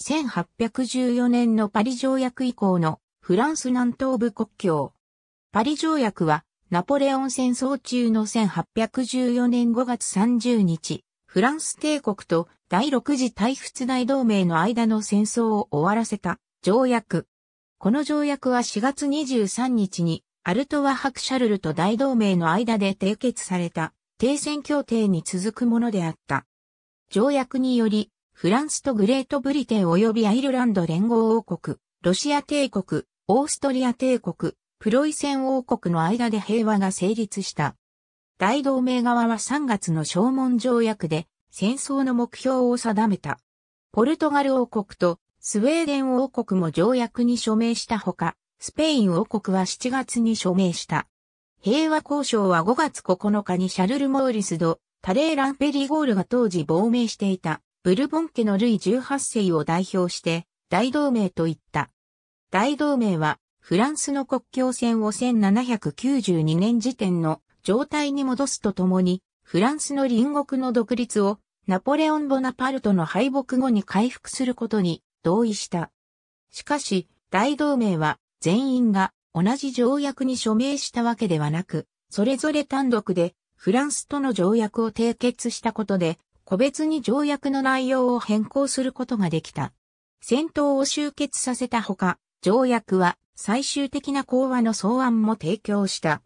1814年のパリ条約以降のフランス南東部国境。パリ条約はナポレオン戦争中の1814年5月30日、フランス帝国と第6次大仏大同盟の間の戦争を終わらせた条約。この条約は4月23日にアルトワ・ハクシャルルと大同盟の間で締結された停戦協定に続くものであった。条約によりフランスとグレートブリテン及びアイルランド連合王国、ロシア帝国、オーストリア帝国、プロイセン王国の間で平和が成立した。大同盟側は3月の正文条約で戦争の目標を定めた。ポルトガル王国とスウェーデン王国も条約に署名したほか、スペイン王国は7月に署名した。平和交渉は5月9日にシャルル・モーリスド、タレーラン・ペリゴールが当時亡命していたブルボン家のルイ18世を代表して、大同盟といった。大同盟は、フランスの国境線を1792年時点の状態に戻すとともに、フランスの隣国の独立を、ナポレオン・ボナパルトの敗北後に回復することに同意した。しかし、大同盟は、全員が同じ条約に署名したわけではなく、それぞれ単独でフランスとの条約を締結したことで、個別に条約の内容を変更することができた。戦闘を終結させたほか、条約は最終的な講和の草案も提供した。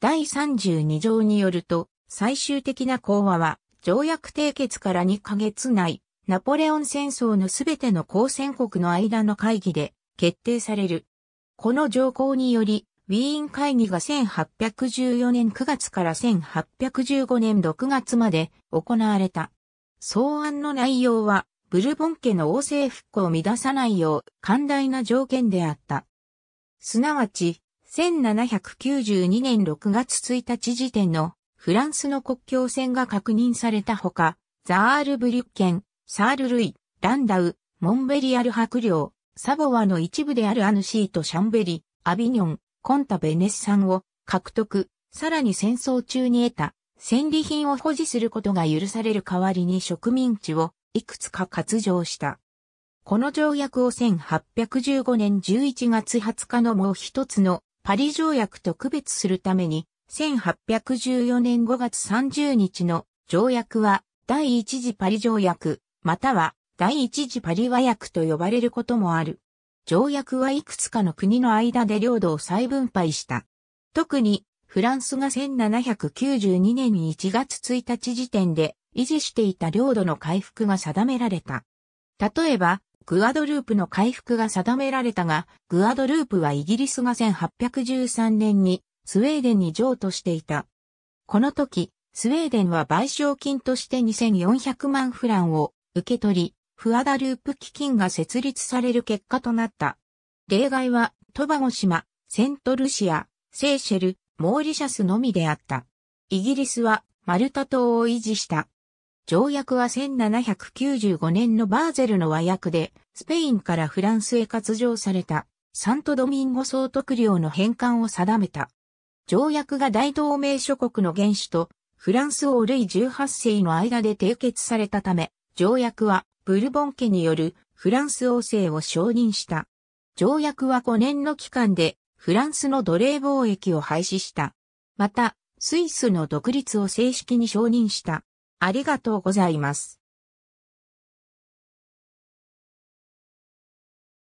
第32条によると、最終的な講和は、条約締結から2ヶ月内、ナポレオン戦争のすべての交戦国の間の会議で決定される。この条項により、ウィーン会議が1814年9月から1815年6月まで行われた。草案の内容は、ブルボン家の王政復古を乱さないよう、寛大な条件であった。すなわち、1792年6月1日時点のフランスの国境線が確認されたほか、ザールブリュッケン、サールルイ、ランダウ、モンベリアル伯領、サボワの一部であるアヌシーとシャンベリ、アビニョン、コンタベネッサンを獲得、さらに戦争中に得た戦利品を保持することが許される代わりに植民地をいくつか割譲した。この条約を1815年11月20日のもう一つのパリ条約と区別するために、1814年5月30日の条約は第一次パリ条約、または第一次パリ和約と呼ばれることもある。条約はいくつかの国の間で領土を再分配した。特にフランスが1792年1月1日時点で維持していた領土の回復が定められた。例えば、グアドループの回復が定められたが、グアドループはイギリスが1813年にスウェーデンに譲渡していた。この時、スウェーデンは賠償金として2400万フランを受け取り、フアダループ基金が設立される結果となった。例外は、トバゴ島、セントルシア、セーシェル、モーリシャスのみであった。イギリスはマルタ島を維持した。条約は1795年のバーゼルの和訳で、スペインからフランスへ割譲された、サントドミンゴ総督領の返還を定めた。条約が大同盟諸国の原始と、フランス王ルイ18世の間で締結されたため、条約は、ブルボン家によるフランス王政を承認した。条約は5年の期間でフランスの奴隷貿易を廃止した。また、スイスの独立を正式に承認した。ありがとうございます。